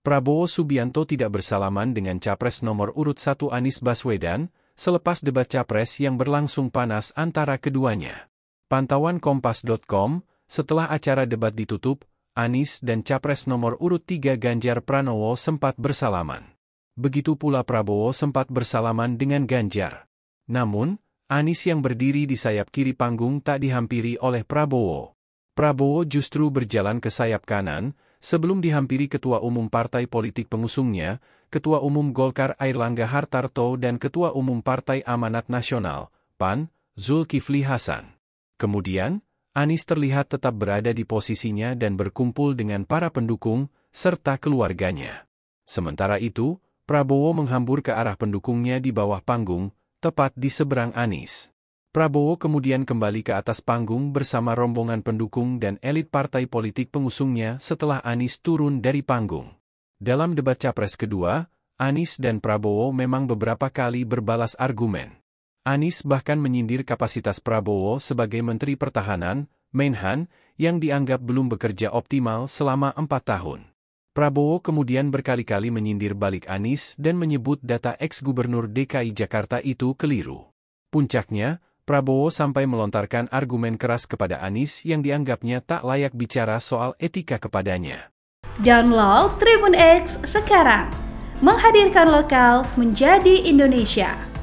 Prabowo Subianto tidak bersalaman dengan capres nomor urut 1 Anies Baswedan, selepas debat capres yang berlangsung panas antara keduanya. Pantauan Kompas.com, setelah acara debat ditutup, Anies dan capres nomor urut 3 Ganjar Pranowo sempat bersalaman. Begitu pula Prabowo sempat bersalaman dengan Ganjar. Namun, Anies yang berdiri di sayap kiri panggung tak dihampiri oleh Prabowo. Prabowo justru berjalan ke sayap kanan, Sebelum dihampiri Ketua Umum Partai Politik pengusungnya, Ketua Umum Golkar Airlangga Hartarto dan Ketua Umum Partai Amanat Nasional, PAN, Zulkifli Hasan. Kemudian, Anies terlihat tetap berada di posisinya dan berkumpul dengan para pendukung, serta keluarganya. Sementara itu, Prabowo menghambur ke arah pendukungnya di bawah panggung, tepat di seberang Anies. Prabowo kemudian kembali ke atas panggung bersama rombongan pendukung dan elit partai politik pengusungnya setelah Anies turun dari panggung. Dalam debat capres kedua, Anies dan Prabowo memang beberapa kali berbalas argumen. Anies bahkan menyindir kapasitas Prabowo sebagai Menteri Pertahanan, Menhan, yang dianggap belum bekerja optimal selama empat tahun. Prabowo kemudian berkali-kali menyindir balik Anies dan menyebut data ex-gubernur DKI Jakarta itu keliru. Puncaknya, Prabowo sampai melontarkan argumen keras kepada Anies yang dianggapnya tak layak bicara soal etika kepadanya. Download Tribun X sekarang, menghadirkan lokal menjadi Indonesia.